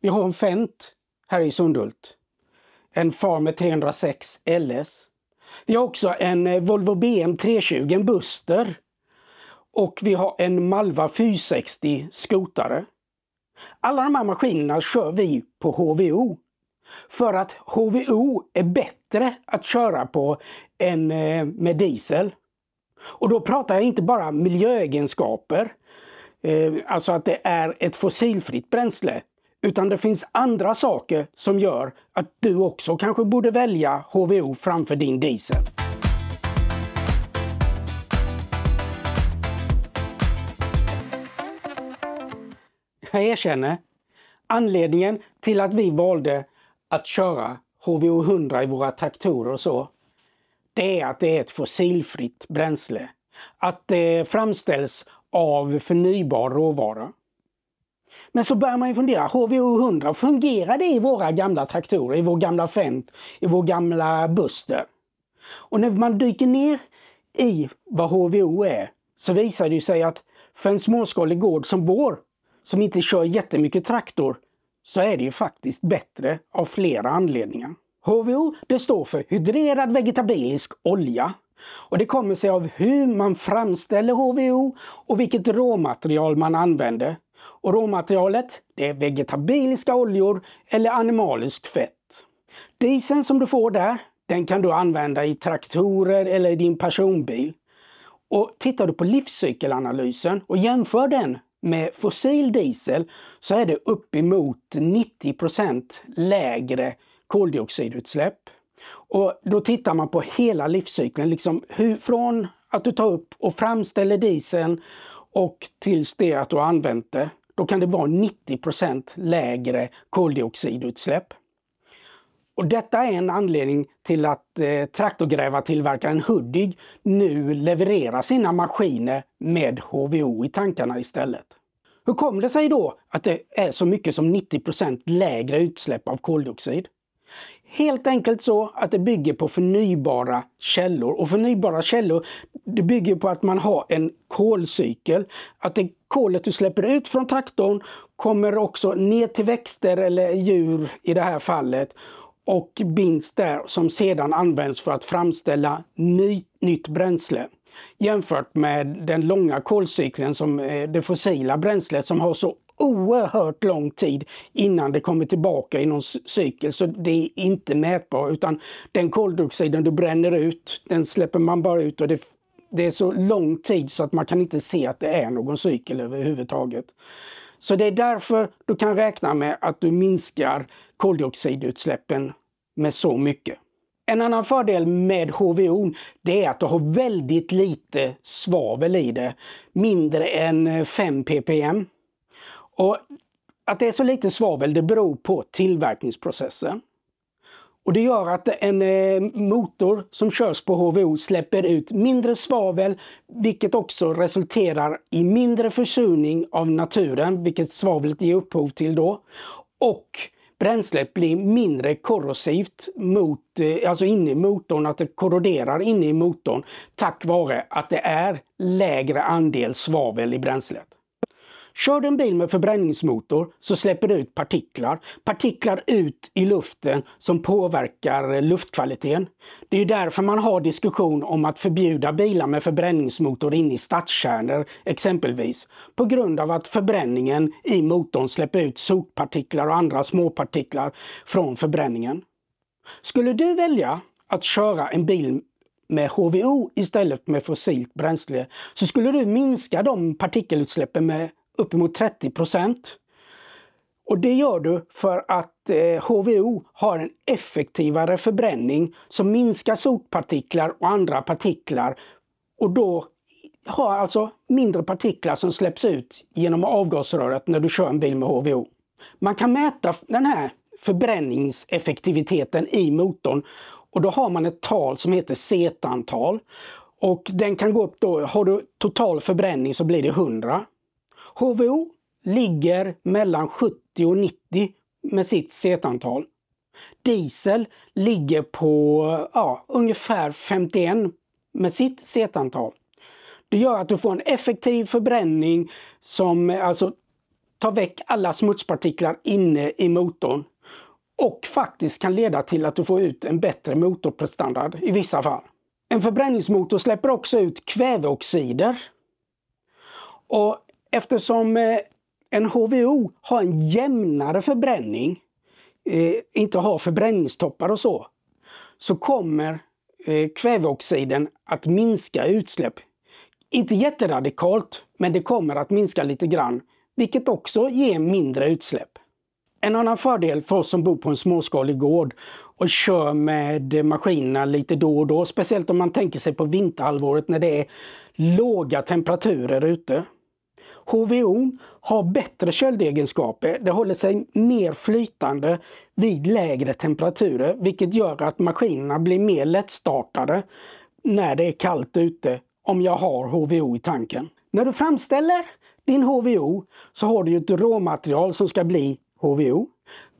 Vi har en Fent här i Sundhult. En Farmer 306 LS. Vi har också en eh, Volvo BM 320, en Buster. Och vi har en Malva 460 skotare. Alla de här maskinerna kör vi på HVO. För att HVO är bättre att köra på än eh, med diesel. Och då pratar jag inte bara miljöegenskaper, eh, alltså att det är ett fossilfritt bränsle, utan det finns andra saker som gör att du också kanske borde välja HVO framför din diesel. Jag erkänner, anledningen till att vi valde att köra HVO 100 i våra traktorer och så, det är att det är ett fossilfritt bränsle. Att det framställs av förnybar råvara. Men så börjar man ju fundera, HVO 100, fungerar det i våra gamla traktorer, i vår gamla Fendt, i vår gamla Buster? Och när man dyker ner i vad HVO är så visar det sig att för en småskalig gård som vår, som inte kör jättemycket traktor, så är det ju faktiskt bättre av flera anledningar. HVO det står för hydrerad vegetabilisk olja. Och Det kommer sig av hur man framställer HVO och vilket råmaterial man använder och råmaterialet det är vegetabiliska oljor eller animaliskt fett. Dieseln som du får där, den kan du använda i traktorer eller i din personbil. Och tittar du på livscykelanalysen och jämför den med fossil diesel så är det uppemot 90 lägre koldioxidutsläpp. Och då tittar man på hela livscykeln, liksom hur, från att du tar upp och framställer dieseln och tills det att du har använt det, då kan det vara 90 lägre koldioxidutsläpp. Och detta är en anledning till att eh, traktorgrävartillverkaren Hudig nu levererar sina maskiner med HVO i tankarna istället. Hur kommer det sig då att det är så mycket som 90 lägre utsläpp av koldioxid? Helt enkelt så att det bygger på förnybara källor. Och förnybara källor det bygger på att man har en kolcykel. Att det kolet du släpper ut från traktorn kommer också ner till växter eller djur i det här fallet och binds där som sedan används för att framställa ny, nytt bränsle jämfört med den långa kolcykeln som eh, det fossila bränslet som har så oerhört lång tid innan det kommer tillbaka i någon cykel. Så det är inte mätbart utan den koldioxiden du bränner ut, den släpper man bara ut och det, det är så lång tid så att man kan inte se att det är någon cykel överhuvudtaget. Så det är därför du kan räkna med att du minskar koldioxidutsläppen med så mycket. En annan fördel med HVO det är att du har väldigt lite svavel i det. Mindre än 5 ppm. Och att det är så lite svavel det beror på tillverkningsprocessen. Och det gör att en eh, motor som körs på HVO släpper ut mindre svavel vilket också resulterar i mindre försurning av naturen, vilket svavlet ger upphov till då. Och bränslet blir mindre korrosivt mot, eh, alltså inne i motorn, att det korroderar inne i motorn tack vare att det är lägre andel svavel i bränslet. Kör du en bil med förbränningsmotor så släpper det ut partiklar. Partiklar ut i luften som påverkar luftkvaliteten. Det är därför man har diskussion om att förbjuda bilar med förbränningsmotor in i stadskärnor exempelvis. På grund av att förbränningen i motorn släpper ut sotpartiklar och andra småpartiklar från förbränningen. Skulle du välja att köra en bil med HVO istället med fossilt bränsle så skulle du minska de partikelutsläppen med uppemot 30 procent. Och det gör du för att eh, HVO har en effektivare förbränning som minskar sotpartiklar och andra partiklar och då har alltså mindre partiklar som släpps ut genom avgasröret när du kör en bil med HVO. Man kan mäta den här förbränningseffektiviteten i motorn och då har man ett tal som heter Z-antal. Och den kan gå upp då, har du total förbränning så blir det 100. HVO ligger mellan 70 och 90 med sitt Z-antal. Diesel ligger på ja, ungefär 51 med sitt Z-antal. Det gör att du får en effektiv förbränning som alltså tar väck alla smutspartiklar inne i motorn och faktiskt kan leda till att du får ut en bättre motorprestanda i vissa fall. En förbränningsmotor släpper också ut kväveoxider. Och Eftersom eh, en HVO har en jämnare förbränning, eh, inte har förbränningstoppar och så, så kommer eh, kväveoxiden att minska utsläpp. Inte jätteradikalt, men det kommer att minska lite grann, vilket också ger mindre utsläpp. En annan fördel för oss som bor på en småskalig gård och kör med maskinerna lite då och då, speciellt om man tänker sig på vinterhalvåret när det är låga temperaturer ute, HVO har bättre köldegenskaper. Det håller sig mer flytande vid lägre temperaturer vilket gör att maskinerna blir mer lättstartade när det är kallt ute om jag har HVO i tanken. När du framställer din HVO så har du ett råmaterial som ska bli HVO.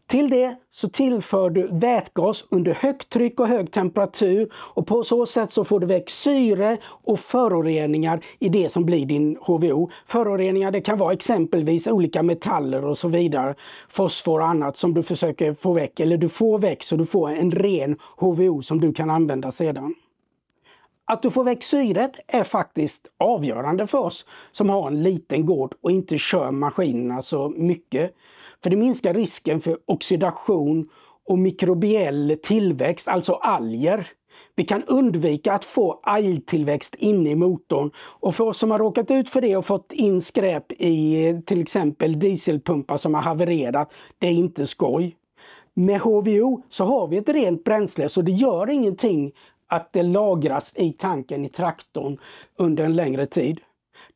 Till det så tillför du vätgas under högt tryck och hög temperatur och på så sätt så får du väck syre och föroreningar i det som blir din HVO. Föroreningar det kan vara exempelvis olika metaller och så vidare, fosfor och annat som du försöker få väck eller du får väck så du får en ren HVO som du kan använda sedan. Att du får väck syret är faktiskt avgörande för oss som har en liten gård och inte kör maskinerna så mycket. För det minskar risken för oxidation och mikrobiell tillväxt, alltså alger. Vi kan undvika att få algtillväxt inne i motorn. Och för oss som har råkat ut för det och fått in skräp i till exempel dieselpumpar som har havererat, det är inte skoj. Med HVO så har vi ett rent bränsle så det gör ingenting att det lagras i tanken i traktorn under en längre tid.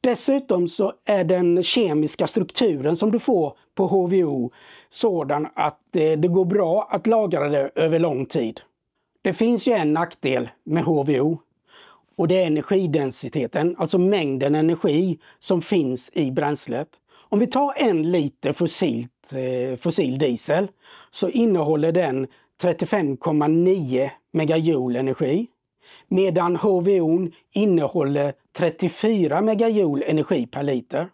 Dessutom så är den kemiska strukturen som du får på HVO sådan att eh, det går bra att lagra det över lång tid. Det finns ju en nackdel med HVO och det är energidensiteten, alltså mängden energi som finns i bränslet. Om vi tar en liter fossilt, eh, fossil diesel så innehåller den 35,9 megajoule energi medan HVO innehåller 34 megajoule energi per liter.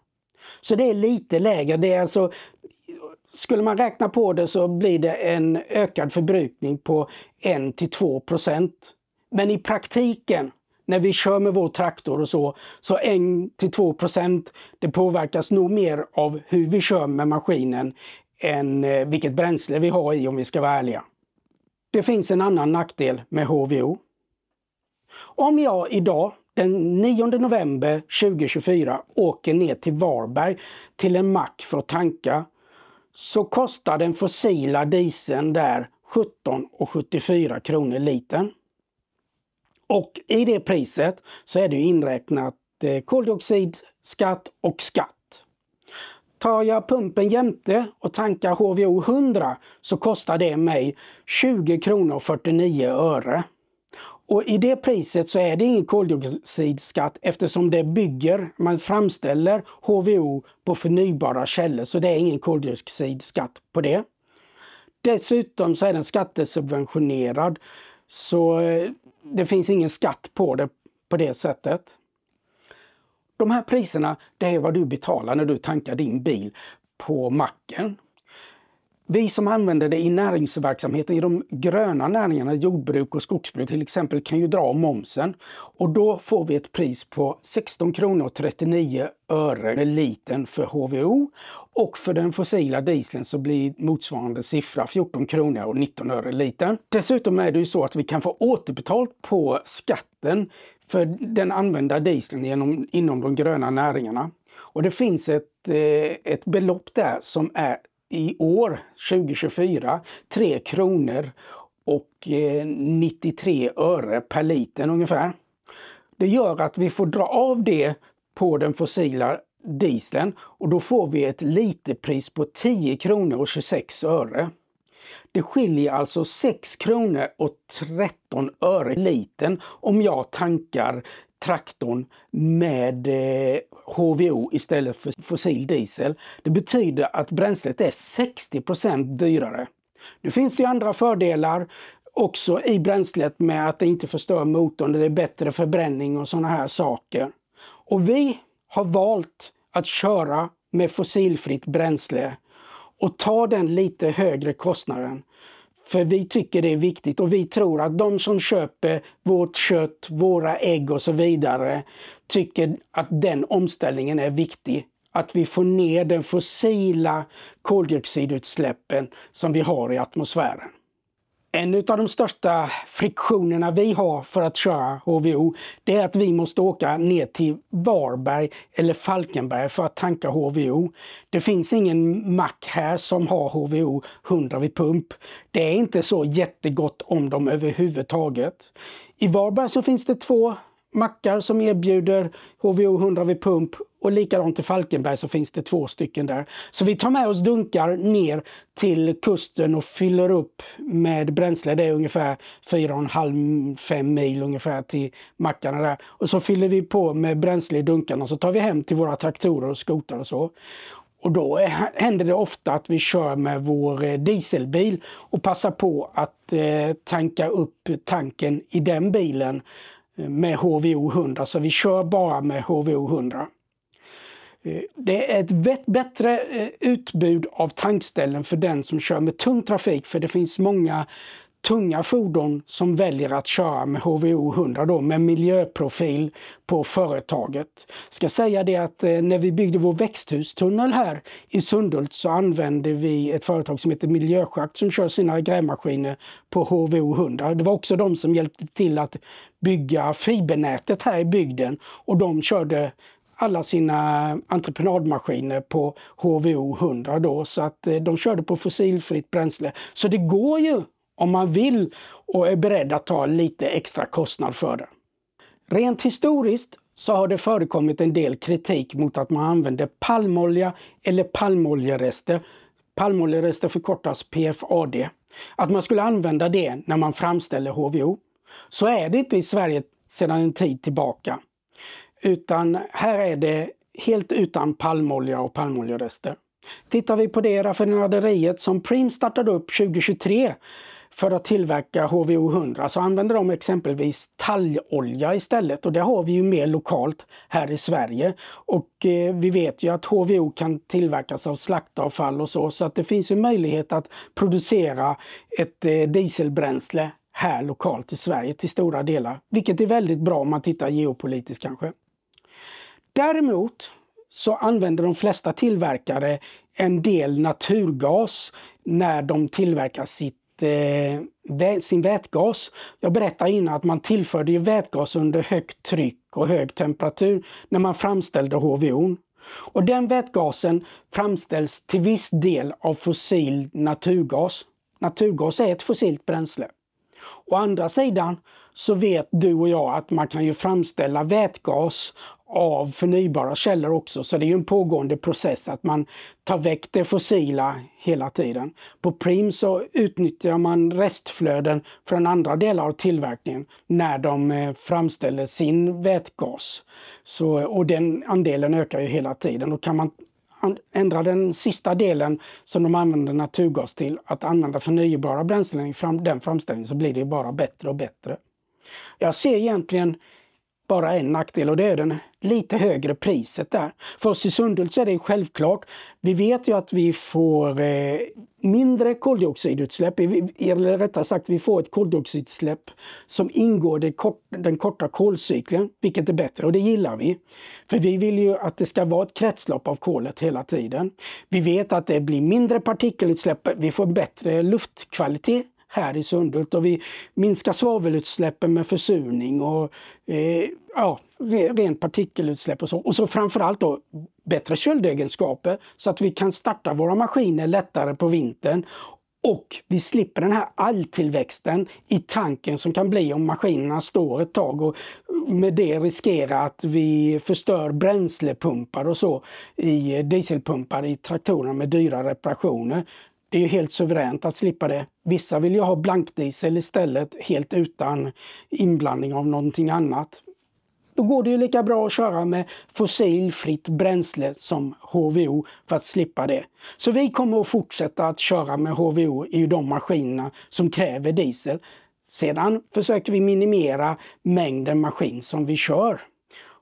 Så det är lite lägre. Det är alltså, skulle man räkna på det så blir det en ökad förbrukning på 1 till 2 Men i praktiken när vi kör med vår traktor och så, så 1-2 procent, det påverkas nog mer av hur vi kör med maskinen än eh, vilket bränsle vi har i om vi ska vara ärliga. Det finns en annan nackdel med HVO. Om jag idag den 9 november 2024 åker ner till Varberg till en mack för att tanka så kostar den fossila dieseln där 17,74 kronor litern. Och i det priset så är det inräknat eh, koldioxidskatt och skatt. Tar jag pumpen jämte och tankar HVO 100 så kostar det mig 20 kronor 49 öre. Och i det priset så är det ingen koldioxidskatt eftersom det bygger, man framställer HVO på förnybara källor så det är ingen koldioxidskatt på det. Dessutom så är den skattesubventionerad så eh, det finns ingen skatt på det på det sättet. De här priserna, det är vad du betalar när du tankar din bil på macken. Vi som använder det i näringsverksamheten i de gröna näringarna, jordbruk och skogsbruk till exempel, kan ju dra momsen. Och då får vi ett pris på 16 kronor och 39 öre per liter för HVO. Och för den fossila dieseln så blir motsvarande siffra 14 kronor och 19 öre liter. Dessutom är det ju så att vi kan få återbetalt på skatten för den använda dieseln genom, inom de gröna näringarna. Och det finns ett, eh, ett belopp där som är i år, 2024, 3 kronor och 93 eh, öre per liter ungefär. Det gör att vi får dra av det på den fossila dieseln och då får vi ett literpris på 10 kronor och 26 öre. Det skiljer alltså 6 kronor och 13 öre litern om jag tankar traktorn med HVO eh, istället för fossil diesel. Det betyder att bränslet är 60 dyrare. Nu finns det ju andra fördelar också i bränslet med att det inte förstör motorn, det är bättre förbränning och sådana här saker. Och vi har valt att köra med fossilfritt bränsle och ta den lite högre kostnaden. För vi tycker det är viktigt och vi tror att de som köper vårt kött, våra ägg och så vidare tycker att den omställningen är viktig. Att vi får ner den fossila koldioxidutsläppen som vi har i atmosfären. En av de största friktionerna vi har för att köra HVO, det är att vi måste åka ner till Varberg eller Falkenberg för att tanka HVO. Det finns ingen mack här som har HVO 100 vid pump. Det är inte så jättegott om dem överhuvudtaget. I Varberg så finns det två mackar som erbjuder HVO 100 vid pump och likadant i Falkenberg så finns det två stycken där. Så vi tar med oss dunkar ner till kusten och fyller upp med bränsle. Det är ungefär 4,5-5 mil ungefär till mackarna där. Och så fyller vi på med bränsle i dunkarna och så tar vi hem till våra traktorer och skotar och så. Och då eh, händer det ofta att vi kör med vår eh, dieselbil och passar på att eh, tanka upp tanken i den bilen med HVO 100, så vi kör bara med HVO 100. Eh, det är ett bättre eh, utbud av tankställen för den som kör med tung trafik för det finns många tunga fordon som väljer att köra med HVO 100 då, med miljöprofil på företaget. Ska säga det att eh, när vi byggde vår växthustunnel här i Sundhult så använde vi ett företag som heter Miljöschakt som kör sina grävmaskiner på HVO 100. Det var också de som hjälpte till att bygga fibernätet här i bygden och de körde alla sina entreprenadmaskiner på HVO 100 då så att eh, de körde på fossilfritt bränsle. Så det går ju om man vill och är beredd att ta lite extra kostnad för det. Rent historiskt så har det förekommit en del kritik mot att man använder palmolja eller palmoljerester. Palmoljerester förkortas PFAD. Att man skulle använda det när man framställer HVO. Så är det inte i Sverige sedan en tid tillbaka. Utan här är det helt utan palmolja och palmoljerester. Tittar vi på det raffinaderiet som Preem startade upp 2023 för att tillverka HVO 100 så använder de exempelvis talgolja istället och det har vi ju mer lokalt här i Sverige. Och eh, vi vet ju att HVO kan tillverkas av slaktavfall och så, så att det finns ju möjlighet att producera ett eh, dieselbränsle här lokalt i Sverige till stora delar, vilket är väldigt bra om man tittar geopolitiskt kanske. Däremot så använder de flesta tillverkare en del naturgas när de tillverkar sitt eh, sin vätgas. Jag berättade innan att man tillförde vätgas under högt tryck och hög temperatur när man framställde HVO. Och den vätgasen framställs till viss del av fossil naturgas. Naturgas är ett fossilt bränsle. Å andra sidan så vet du och jag att man kan ju framställa vätgas av förnybara källor också. Så det är ju en pågående process att man tar väck det fossila hela tiden. På Prim så utnyttjar man restflöden från andra delar av tillverkningen när de eh, framställer sin vätgas. Så, och den andelen ökar ju hela tiden och kan man ändra den sista delen som de använder naturgas till att använda förnybara bränslen i fram, den framställningen så blir det bara bättre och bättre. Jag ser egentligen bara en nackdel och det är den lite högre priset där. För oss Östersundhult så är det självklart. Vi vet ju att vi får eh, mindre koldioxidutsläpp, eller rättare sagt vi får ett koldioxidutsläpp som ingår i den korta kolcykeln, vilket är bättre och det gillar vi. För vi vill ju att det ska vara ett kretslopp av kolet hela tiden. Vi vet att det blir mindre partikelutsläpp, vi får bättre luftkvalitet här i Sundet och vi minskar svavelutsläppen med försurning och eh, ja, rent partikelutsläpp och så. Och så framförallt då bättre köldegenskaper så att vi kan starta våra maskiner lättare på vintern och vi slipper den här alltillväxten i tanken som kan bli om maskinerna står ett tag och med det riskera att vi förstör bränslepumpar och så i eh, dieselpumpar i traktorerna med dyra reparationer. Det är ju helt suveränt att slippa det. Vissa vill ju ha blankdiesel istället, helt utan inblandning av någonting annat. Då går det ju lika bra att köra med fossilfritt bränsle som HVO för att slippa det. Så vi kommer att fortsätta att köra med HVO i de maskinerna som kräver diesel. Sedan försöker vi minimera mängden maskin som vi kör.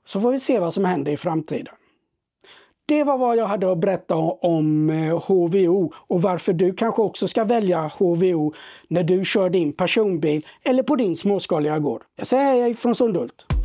Så får vi se vad som händer i framtiden. Det var vad jag hade att berätta om HVO eh, och varför du kanske också ska välja HVO när du kör din personbil eller på din småskaliga gård. Jag säger hej från Sundhult!